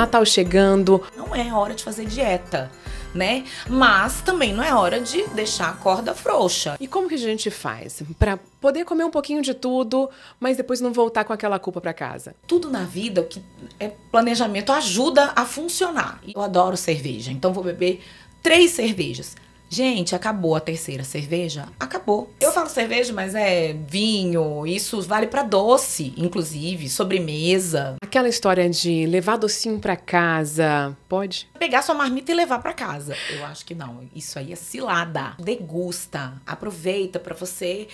Natal chegando. Não é hora de fazer dieta né? Mas também não é hora de deixar a corda frouxa. E como que a gente faz para poder comer um pouquinho de tudo, mas depois não voltar com aquela culpa para casa? Tudo na vida que é planejamento ajuda a funcionar. Eu adoro cerveja, então vou beber três cervejas. Gente, acabou a terceira cerveja? Acabou. Eu falo cerveja, mas é vinho, isso vale para doce, inclusive, sobremesa. Aquela história de levar docinho para casa, pode? Pegar sua marmita e levar para casa. Eu acho que não. Isso aí é cilada. Degusta, aproveita para você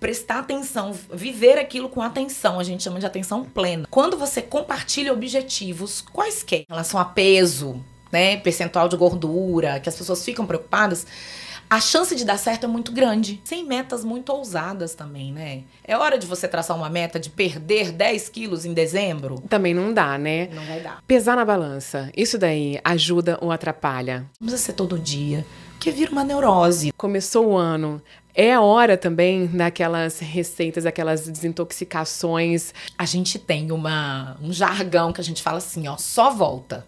prestar atenção, viver aquilo com atenção, a gente chama de atenção plena. Quando você compartilha objetivos quaisquer, em relação a peso, né, percentual de gordura, que as pessoas ficam preocupadas, a chance de dar certo é muito grande. Sem metas muito ousadas também, né? É hora de você traçar uma meta de perder 10 quilos em dezembro? Também não dá, né? Não vai dar. Pesar na balança. Isso daí ajuda ou atrapalha? Não precisa ser todo dia, porque vira uma neurose. Começou o ano. É a hora também daquelas receitas, daquelas desintoxicações. A gente tem uma, um jargão que a gente fala assim, ó, só volta.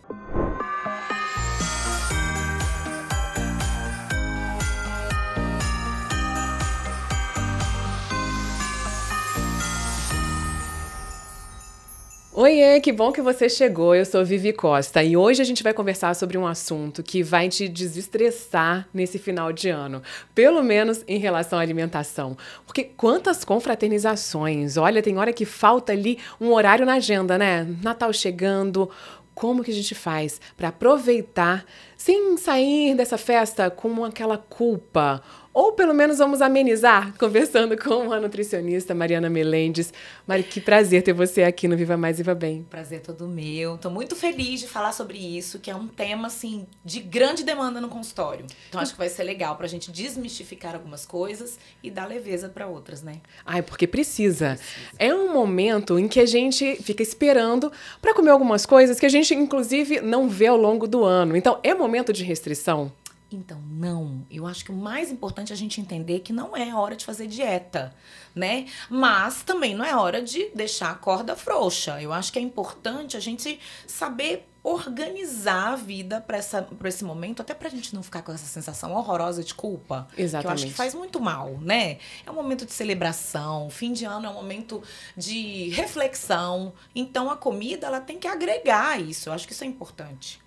Oiê, que bom que você chegou. Eu sou Vivi Costa e hoje a gente vai conversar sobre um assunto que vai te desestressar nesse final de ano, pelo menos em relação à alimentação. Porque quantas confraternizações, olha, tem hora que falta ali um horário na agenda, né? Natal chegando, como que a gente faz para aproveitar sem sair dessa festa com aquela culpa. Ou pelo menos vamos amenizar conversando com a nutricionista Mariana Melendes. Mari, que prazer ter você aqui no Viva Mais Viva Bem. Prazer todo meu. Estou muito feliz de falar sobre isso, que é um tema assim de grande demanda no consultório. Então acho que vai ser legal para a gente desmistificar algumas coisas e dar leveza para outras, né? Ai, porque precisa. precisa. É um momento em que a gente fica esperando para comer algumas coisas que a gente inclusive não vê ao longo do ano. Então é momento de restrição? Então, não. Eu acho que o mais importante é a gente entender que não é hora de fazer dieta, né? Mas também não é hora de deixar a corda frouxa. Eu acho que é importante a gente saber organizar a vida para esse momento, até para a gente não ficar com essa sensação horrorosa de culpa. Exatamente. Que eu acho que faz muito mal, né? É um momento de celebração, fim de ano é um momento de reflexão. Então, a comida, ela tem que agregar isso. Eu acho que isso é importante.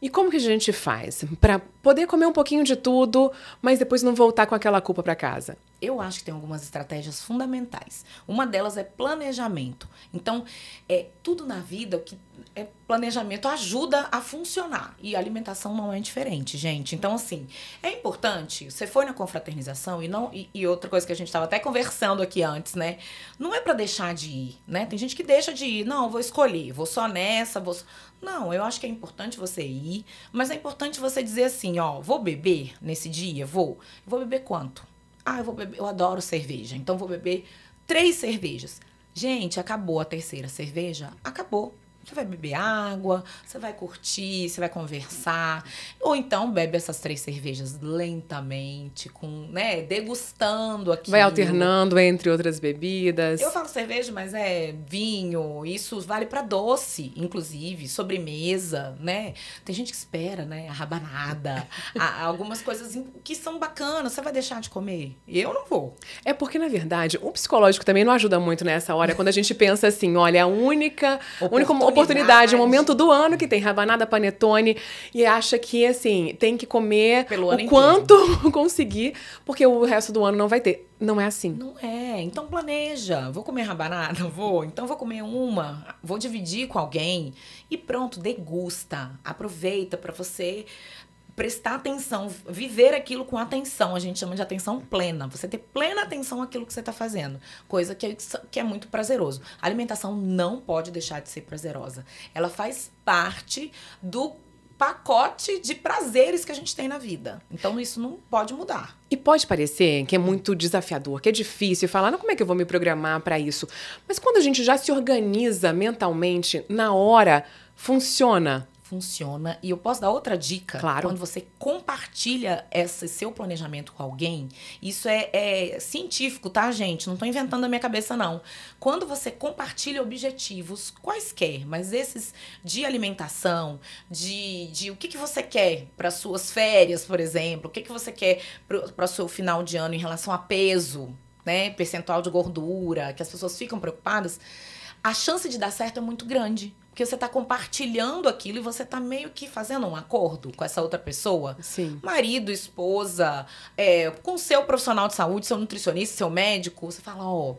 E como que a gente faz para poder comer um pouquinho de tudo, mas depois não voltar com aquela culpa para casa? Eu acho que tem algumas estratégias fundamentais. Uma delas é planejamento. Então, é tudo na vida o que é, planejamento ajuda a funcionar. E alimentação não é diferente, gente. Então, assim, é importante. Você foi na confraternização e não. E, e outra coisa que a gente estava até conversando aqui antes, né? Não é para deixar de ir, né? Tem gente que deixa de ir. Não, vou escolher, vou só nessa, vou. Não, eu acho que é importante você ir, mas é importante você dizer assim: ó, vou beber nesse dia, vou. Vou beber quanto? Ah, eu vou beber, eu adoro cerveja, então vou beber três cervejas. Gente, acabou a terceira cerveja? Acabou. Você vai beber água, você vai curtir, você vai conversar. Ou então bebe essas três cervejas lentamente, com, né, degustando aqui. Vai alternando entre outras bebidas. Eu falo cerveja, mas é vinho, isso vale para doce, inclusive, sobremesa, né? Tem gente que espera, né, a rabanada, a, algumas coisas que são bacanas, você vai deixar de comer? Eu não vou. É porque na verdade, o psicológico também não ajuda muito nessa hora, quando a gente pensa assim, olha, a única, único oportunidade, o momento do ano que tem rabanada, panetone e acha que assim, tem que comer o quanto inteiro. conseguir, porque o resto do ano não vai ter. Não é assim. Não é. Então planeja. Vou comer rabanada, vou. Então vou comer uma, vou dividir com alguém e pronto, degusta. Aproveita para você prestar atenção, viver aquilo com atenção. A gente chama de atenção plena. Você ter plena atenção àquilo que você está fazendo. Coisa que é, que é muito prazeroso. A alimentação não pode deixar de ser prazerosa. Ela faz parte do pacote de prazeres que a gente tem na vida. Então isso não pode mudar. E pode parecer que é muito desafiador, que é difícil falar, não como é que eu vou me programar para isso? Mas quando a gente já se organiza mentalmente na hora, funciona funciona. E eu posso dar outra dica? Claro. Quando você compartilha esse seu planejamento com alguém, isso é, é científico, tá, gente? Não estou inventando a minha cabeça, não. Quando você compartilha objetivos, quaisquer, mas esses de alimentação, de, de o que, que você quer para suas férias, por exemplo, o que, que você quer para o seu final de ano em relação a peso, né? Percentual de gordura, que as pessoas ficam preocupadas, a chance de dar certo é muito grande. Porque você está compartilhando aquilo e você está meio que fazendo um acordo com essa outra pessoa. Sim. Marido, esposa, é, com seu profissional de saúde, seu nutricionista, seu médico. Você fala, ó.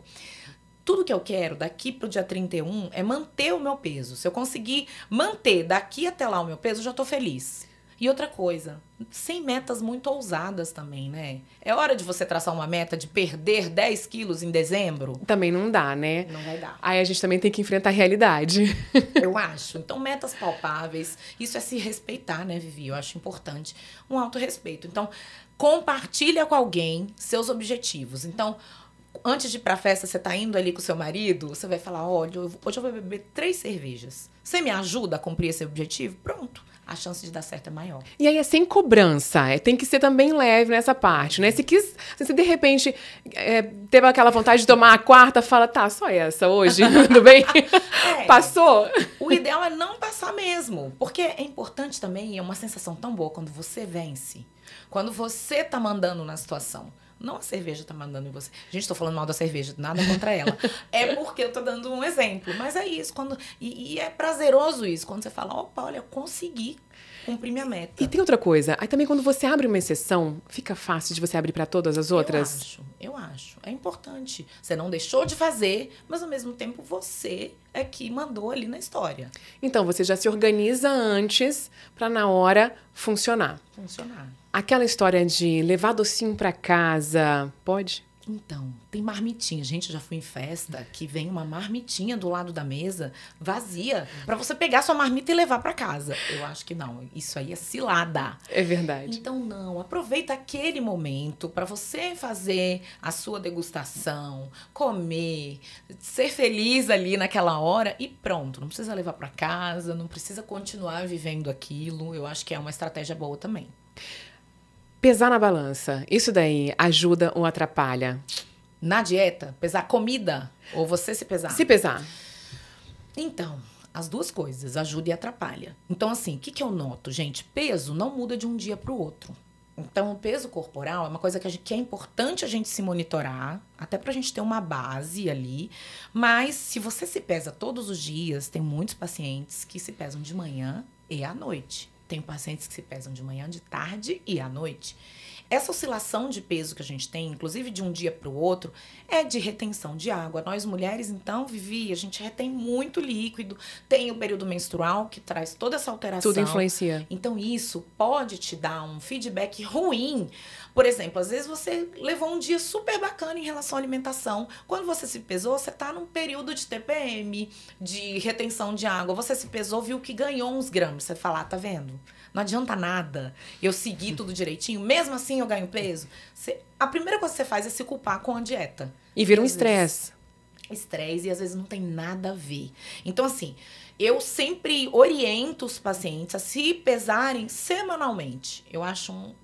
tudo que eu quero daqui pro dia 31 é manter o meu peso. Se eu conseguir manter daqui até lá o meu peso, eu já estou feliz. E outra coisa, sem metas muito ousadas também, né? É hora de você traçar uma meta de perder 10 quilos em dezembro? Também não dá, né? Não vai dar. Aí a gente também tem que enfrentar a realidade. Eu acho. Então, metas palpáveis, isso é se respeitar, né, Vivi? Eu acho importante. Um autorrespeito. Então, compartilha com alguém seus objetivos. Então, antes de ir pra festa, você tá indo ali com seu marido, você vai falar, olha, hoje eu vou beber três cervejas. Você me ajuda a cumprir esse objetivo? Pronto a chance de dar certo é maior. E aí é sem cobrança, é, tem que ser também leve nessa parte, né? Se quis, se de repente é, teve aquela vontade de tomar a quarta, fala, tá, só essa hoje, tudo bem? É, Passou? O ideal é não passar mesmo, porque é importante também, é uma sensação tão boa quando você vence, quando você tá mandando na situação. Não a cerveja tá mandando em você. Gente, estou falando mal da cerveja, nada contra ela. é porque eu tô dando um exemplo. Mas é isso. Quando, e, e é prazeroso isso, quando você fala, opa, olha, eu consegui cumprir minha meta. E tem outra coisa, aí também quando você abre uma exceção, fica fácil de você abrir para todas as outras? Eu acho, eu acho. É importante. Você não deixou de fazer, mas ao mesmo tempo você é que mandou ali na história. Então você já se organiza antes para na hora funcionar. Funcionar. Aquela história de levar docinho para casa, pode? Então, tem marmitinha. Gente, eu já fui em festa que vem uma marmitinha do lado da mesa vazia para você pegar sua marmita e levar para casa. Eu acho que não. Isso aí é cilada. É verdade. Então, não. Aproveita aquele momento para você fazer a sua degustação, comer, ser feliz ali naquela hora e pronto. Não precisa levar para casa, não precisa continuar vivendo aquilo. Eu acho que é uma estratégia boa também. Pesar na balança, isso daí ajuda ou atrapalha? Na dieta, pesar comida ou você se pesar? Se pesar. Então, as duas coisas, ajuda e atrapalha. Então, assim, o que, que eu noto, gente? Peso não muda de um dia para o outro. Então, o peso corporal é uma coisa que, gente, que é importante a gente se monitorar, até para a gente ter uma base ali. Mas, se você se pesa todos os dias, tem muitos pacientes que se pesam de manhã e à noite tem pacientes que se pesam de manhã, de tarde e à noite. Essa oscilação de peso que a gente tem, inclusive de um dia para o outro, é de retenção de água. Nós mulheres, então, Vivi, a gente retém muito líquido, tem o período menstrual que traz toda essa alteração. Tudo influencia. Então, isso pode te dar um feedback ruim por exemplo, às vezes você levou um dia super bacana em relação à alimentação. Quando você se pesou, você está num período de TPM, de retenção de água. Você se pesou, viu que ganhou uns gramas. Você fala, ah, tá vendo? Não adianta nada. Eu segui tudo direitinho, mesmo assim eu ganho peso. Você, a primeira coisa que você faz é se culpar com a dieta. E vira um estresse. Estresse e às vezes não tem nada a ver. Então, assim, eu sempre oriento os pacientes a se pesarem semanalmente. Eu acho um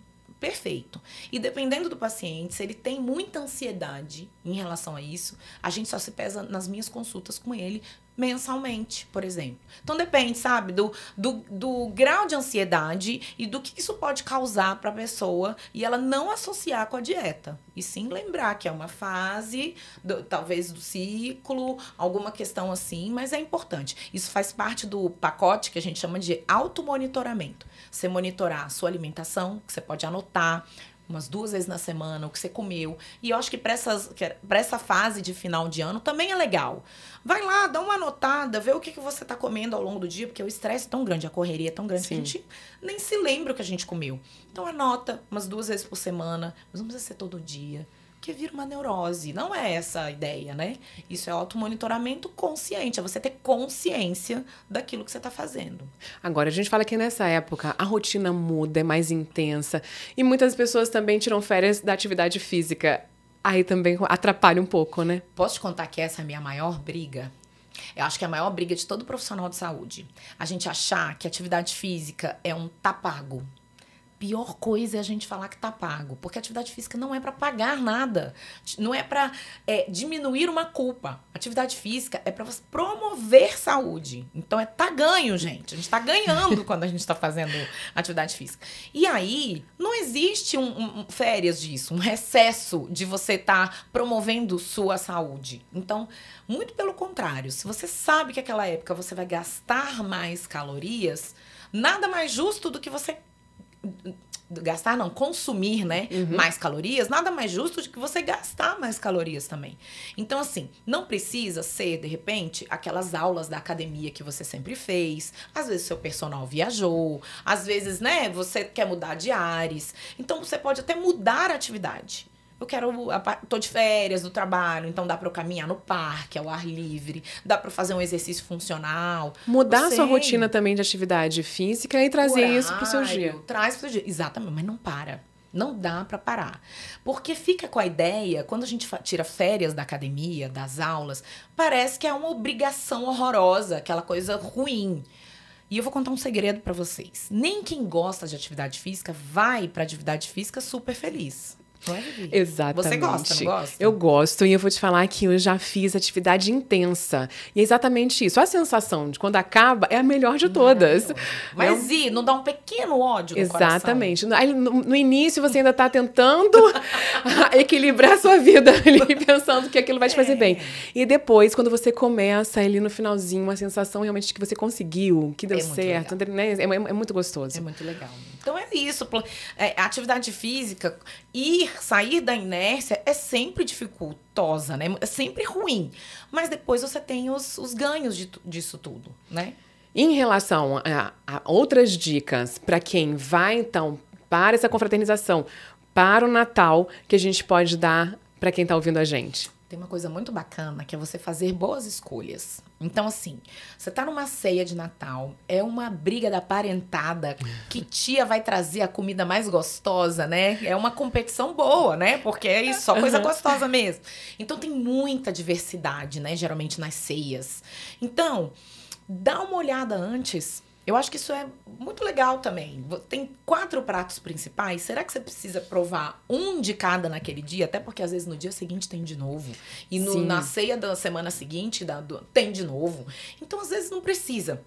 perfeito. E dependendo do paciente, se ele tem muita ansiedade em relação a isso, a gente só se pesa nas minhas consultas com ele mensalmente, por exemplo. Então depende, sabe, do, do, do grau de ansiedade e do que isso pode causar para a pessoa e ela não associar com a dieta. E sim lembrar que é uma fase, do, talvez do ciclo, alguma questão assim, mas é importante. Isso faz parte do pacote que a gente chama de automonitoramento. Você monitorar a sua alimentação, que você pode anotar, umas duas vezes na semana, o que você comeu. E eu acho que para é, essa fase de final de ano também é legal. Vai lá, dá uma anotada, vê o que, que você está comendo ao longo do dia, porque o estresse é tão grande, a correria é tão grande que a gente nem se lembra o que a gente comeu. Então anota umas duas vezes por semana, mas não precisa ser todo dia porque vira uma neurose. Não é essa a ideia, né? Isso é automonitoramento consciente, é você ter consciência daquilo que você está fazendo. Agora, a gente fala que nessa época a rotina muda, é mais intensa, e muitas pessoas também tiram férias da atividade física. Aí também atrapalha um pouco, né? Posso te contar que essa é a minha maior briga eu acho que é a maior briga de todo profissional de saúde. A gente achar que atividade física é um tapago pior coisa é a gente falar que tá pago, porque atividade física não é para pagar nada, não é para é, diminuir uma culpa. Atividade física é para promover saúde. Então é tá ganho, gente. A gente tá ganhando quando a gente tá fazendo atividade física. E aí não existe um, um férias disso, um recesso de você estar tá promovendo sua saúde. Então, muito pelo contrário, se você sabe que aquela época você vai gastar mais calorias, nada mais justo do que você gastar não, consumir, né, uhum. mais calorias, nada mais justo do que você gastar mais calorias também. Então assim, não precisa ser de repente aquelas aulas da academia que você sempre fez. Às vezes seu personal viajou, às vezes, né, você quer mudar de ares. Então você pode até mudar a atividade eu quero. tô de férias do trabalho, então dá para eu caminhar no parque, ao ar livre, dá para fazer um exercício funcional. Mudar a sua rotina também de atividade física e trazer Horário, isso pro seu dia. Traz pro seu dia. Exatamente, mas não para. Não dá para parar. Porque fica com a ideia, quando a gente tira férias da academia, das aulas, parece que é uma obrigação horrorosa, aquela coisa ruim. E eu vou contar um segredo para vocês. Nem quem gosta de atividade física vai para atividade física super feliz. Pode. Exatamente. Você gosta, não gosta? Eu gosto e eu vou te falar que eu já fiz atividade intensa. E é exatamente isso. A sensação de quando acaba é a melhor de todas. mas e não dá um pequeno ódio Exatamente. No, no, no início você ainda está tentando equilibrar a sua vida ali, pensando que aquilo vai te fazer é. bem. E depois, quando você começa ali no finalzinho, uma sensação realmente de que você conseguiu, que deu é certo, né? É, é, é muito gostoso. É muito legal. Então é isso. É, atividade física, ir, sair da inércia é sempre dificultosa, né? É sempre ruim. Mas depois você tem os, os ganhos de, disso tudo, né? Em relação a, a outras dicas para quem vai, então, para essa confraternização, para o Natal, que a gente pode dar para quem está ouvindo a gente? tem uma coisa muito bacana que é você fazer boas escolhas. Então, assim, você tá numa ceia de Natal, é uma briga da parentada, que tia vai trazer a comida mais gostosa, né? É uma competição boa, né? Porque é isso, só coisa gostosa mesmo. Então, tem muita diversidade, né? Geralmente nas ceias. Então, dá uma olhada antes eu acho que isso é muito legal também. Tem quatro pratos principais. Será que você precisa provar um de cada naquele dia? Até porque às vezes no dia seguinte tem de novo. E no, na ceia da semana seguinte da, do, tem de novo. Então às vezes não precisa.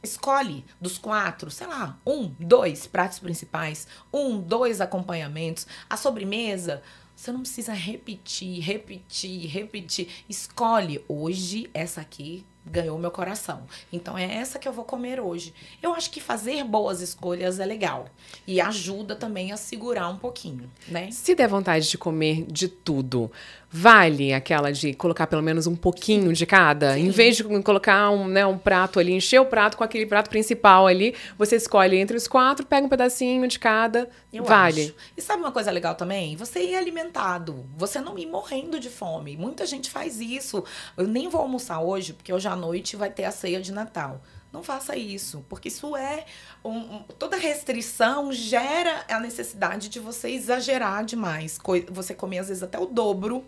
Escolhe dos quatro, sei lá, um, dois pratos principais, um, dois acompanhamentos, a sobremesa. Você não precisa repetir, repetir, repetir. Escolhe hoje essa aqui ganhou meu coração. Então é essa que eu vou comer hoje. Eu acho que fazer boas escolhas é legal e ajuda também a segurar um pouquinho, né? Se der vontade de comer de tudo, vale aquela de colocar pelo menos um pouquinho de cada? Sim. Em vez de colocar um, né, um prato ali, encher o prato com aquele prato principal ali, você escolhe entre os quatro, pega um pedacinho de cada, Eu vale. Acho. E sabe uma coisa legal também? Você ir alimentado, você não ir morrendo de fome. Muita gente faz isso. Eu nem vou almoçar hoje, porque hoje à noite vai ter a ceia de Natal. Não faça isso, porque isso é. Um, um, toda restrição gera a necessidade de você exagerar demais. Você comer, às vezes, até o dobro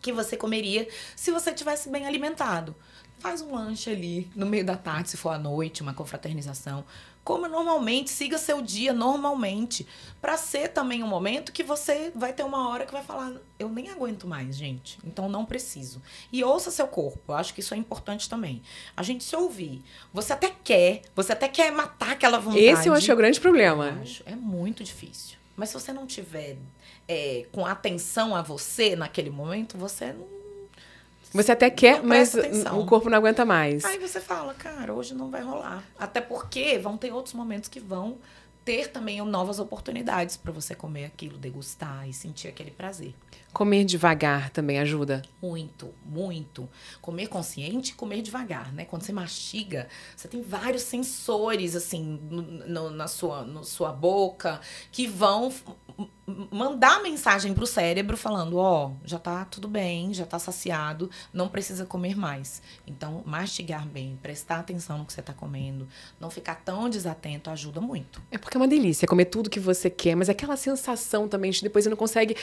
que você comeria se você tivesse bem alimentado. Faz um lanche ali no meio da tarde, se for à noite, uma confraternização. Coma normalmente, siga seu dia normalmente, para ser também um momento que você vai ter uma hora que vai falar, eu nem aguento mais, gente. Então não preciso. E ouça seu corpo. Eu acho que isso é importante também. A gente se ouvir. Você até quer, você até quer matar aquela vontade. Esse eu acho que é o grande problema. Eu acho, é muito difícil. Mas se você não tiver é, com atenção a você naquele momento, você não. Você até quer, mas atenção. o corpo não aguenta mais. Aí você fala, cara, hoje não vai rolar. Até porque vão ter outros momentos que vão ter também novas oportunidades para você comer aquilo, degustar e sentir aquele prazer. Comer devagar também ajuda? Muito, muito. Comer consciente e comer devagar, né? Quando você mastiga, você tem vários sensores, assim, no, no, na sua, no sua boca, que vão mandar mensagem pro cérebro falando, ó, oh, já tá tudo bem, já tá saciado, não precisa comer mais. Então, mastigar bem, prestar atenção no que você tá comendo, não ficar tão desatento ajuda muito. É porque é uma delícia comer tudo que você quer, mas aquela sensação também de depois você não consegue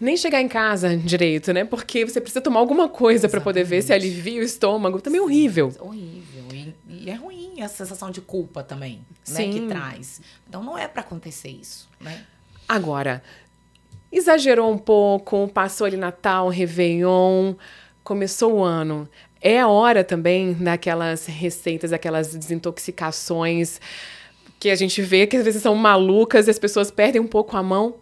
nem chegar em casa direito, né? Porque você precisa tomar alguma coisa para poder ver se alivia o estômago, também é horrível. horrível. E, e, é ruim a sensação de culpa também, Sim. né, que traz. Então não é para acontecer isso, né? Agora, exagerou um pouco, passou ali Natal, Réveillon, começou o ano. É a hora também daquelas receitas, daquelas desintoxicações que a gente vê que às vezes são malucas e as pessoas perdem um pouco a mão.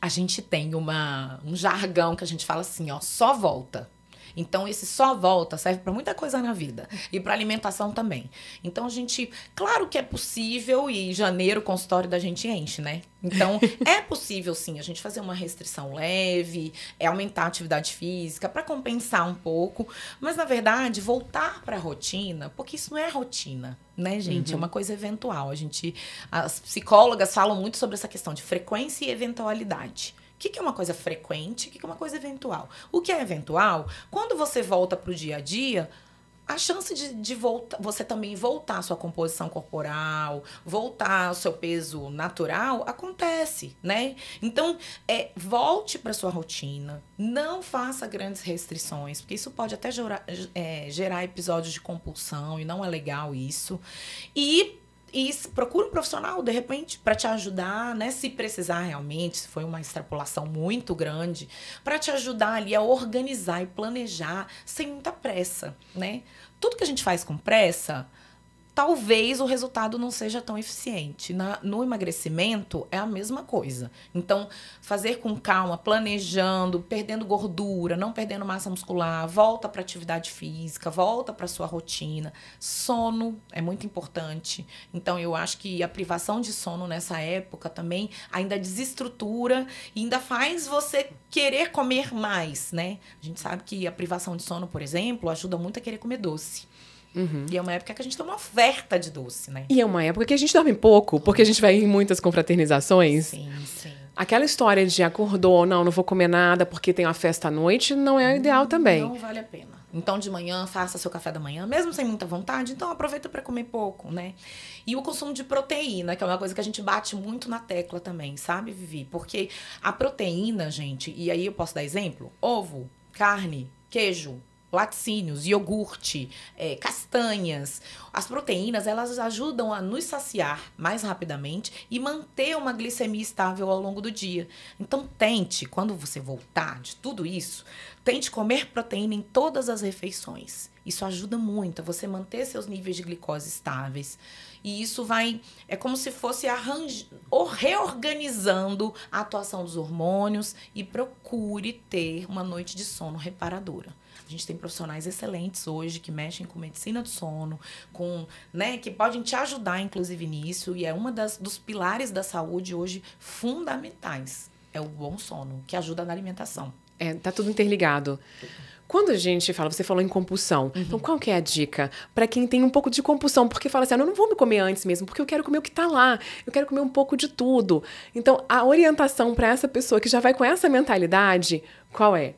A gente tem uma, um jargão que a gente fala assim, ó, só volta. Então, esse só volta serve para muita coisa na vida e para alimentação também. Então, a gente, claro que é possível e janeiro o consultório da gente enche, né? Então, é possível sim a gente fazer uma restrição leve, é aumentar a atividade física para compensar um pouco, mas na verdade, voltar para a rotina, porque isso não é rotina, né, gente? É uhum. É uma coisa eventual. A gente as psicólogas falam muito sobre essa questão de frequência e eventualidade que, que é uma coisa frequente, o que, que é uma coisa eventual. O que é eventual, quando você volta para o dia a dia, a chance de, de volta, você também voltar à sua composição corporal, voltar ao seu peso natural, acontece, né? Então, é, volte para sua rotina, não faça grandes restrições, porque isso pode até gerar, é, gerar episódios de compulsão e não é legal isso. E e procura um profissional, de repente, para te ajudar, né? Se precisar realmente, se foi uma extrapolação muito grande, para te ajudar ali a organizar e planejar sem muita pressa, né? Tudo que a gente faz com pressa, talvez o resultado não seja tão eficiente. Na, no emagrecimento é a mesma coisa. Então, fazer com calma, planejando, perdendo gordura, não perdendo massa muscular, volta para atividade física, volta para sua rotina. Sono é muito importante. Então, eu acho que a privação de sono nessa época também ainda desestrutura e ainda faz você querer comer mais, né? A gente sabe que a privação de sono, por exemplo, ajuda muito a querer comer doce. Uhum. E é uma época que a gente tem uma oferta de doce, né? E é uma época que a gente dorme pouco, porque a gente vai em muitas confraternizações. Sim, sim. Aquela história de acordou, não, não vou comer nada porque tem uma festa à noite, não é o ideal também. Não vale a pena. Então, de manhã, faça seu café da manhã, mesmo sem muita vontade, então aproveita para comer pouco, né? E o consumo de proteína, que é uma coisa que a gente bate muito na tecla também, sabe, Vivi? Porque a proteína, gente, e aí eu posso dar exemplo: ovo, carne, queijo, laticínios, iogurte, é, castanhas. As proteínas, elas ajudam a nos saciar mais rapidamente e manter uma glicemia estável ao longo do dia. Então tente, quando você voltar de tudo isso, tente comer proteína em todas as refeições. Isso ajuda muito a você manter seus níveis de glicose estáveis. E isso vai. É como se fosse arranj... ou reorganizando a atuação dos hormônios e procure ter uma noite de sono reparadora. A gente tem profissionais excelentes hoje que mexem com medicina do sono, com, né, que podem te ajudar inclusive nisso e é uma das dos pilares da saúde hoje fundamentais. É o bom sono, que ajuda na alimentação. É, tá tudo interligado. Quando a gente fala, você falou em compulsão, uhum. então qual que é a dica para quem tem um pouco de compulsão? Porque fala assim, ah, eu não vou me comer antes mesmo, porque eu quero comer o que tá lá, eu quero comer um pouco de tudo. Então, a orientação para essa pessoa que já vai com essa mentalidade, qual é?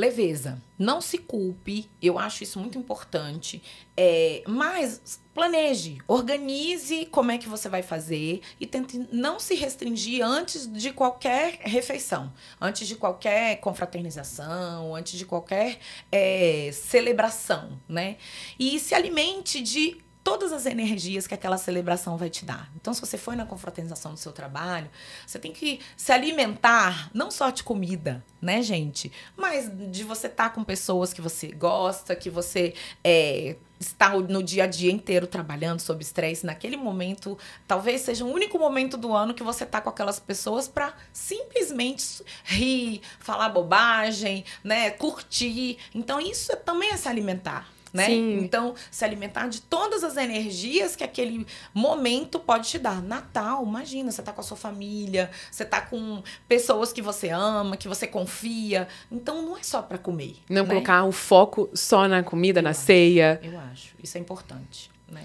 leveza. Não se culpe, eu acho isso muito importante. É, mas planeje, organize como é que você vai fazer e tente não se restringir antes de qualquer refeição, antes de qualquer confraternização, antes de qualquer é, celebração, né? E se alimente de todas as energias que aquela celebração vai te dar. Então, se você foi na confraternização do seu trabalho, você tem que se alimentar, não só de comida, né, gente? Mas de você estar tá com pessoas que você gosta, que você é, está no dia a dia inteiro trabalhando sob estresse. Naquele momento, talvez seja o único momento do ano que você está com aquelas pessoas para simplesmente rir, falar bobagem, né, curtir. Então, isso é também é se alimentar né? Sim. Então, se alimentar de todas as energias que aquele momento pode te dar. Natal, imagina, você tá com a sua família, você tá com pessoas que você ama, que você confia. Então, não é só para comer. Não né? colocar o foco só na comida, eu na acho, ceia. Eu acho. Isso é importante, né?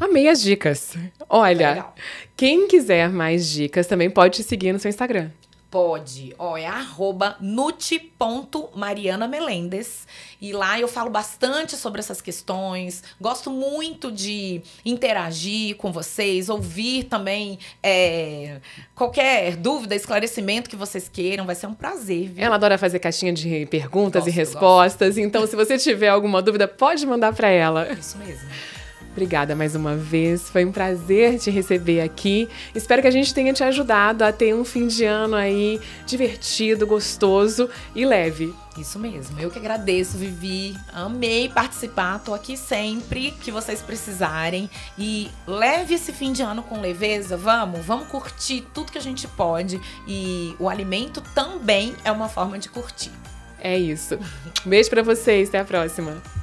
Amei as dicas. Olha, quem quiser mais dicas também pode te seguir no seu Instagram. Pode. Ó, é arroba Melendes E lá eu falo bastante sobre essas questões. Gosto muito de interagir com vocês, ouvir também é, qualquer dúvida, esclarecimento que vocês queiram. Vai ser um prazer. Viu? Ela adora fazer caixinha de perguntas gosto, e respostas. Então, se você tiver alguma dúvida, pode mandar para ela. Isso mesmo. Obrigada mais uma vez. Foi um prazer te receber aqui. Espero que a gente tenha te ajudado a ter um fim de ano aí divertido, gostoso e leve. Isso mesmo. Eu que agradeço, Vivi. Amei participar. Tô aqui sempre que vocês precisarem. E leve esse fim de ano com leveza. Vamos, vamos curtir tudo que a gente pode. E o alimento também é uma forma de curtir. É isso. beijo para vocês. Até a próxima.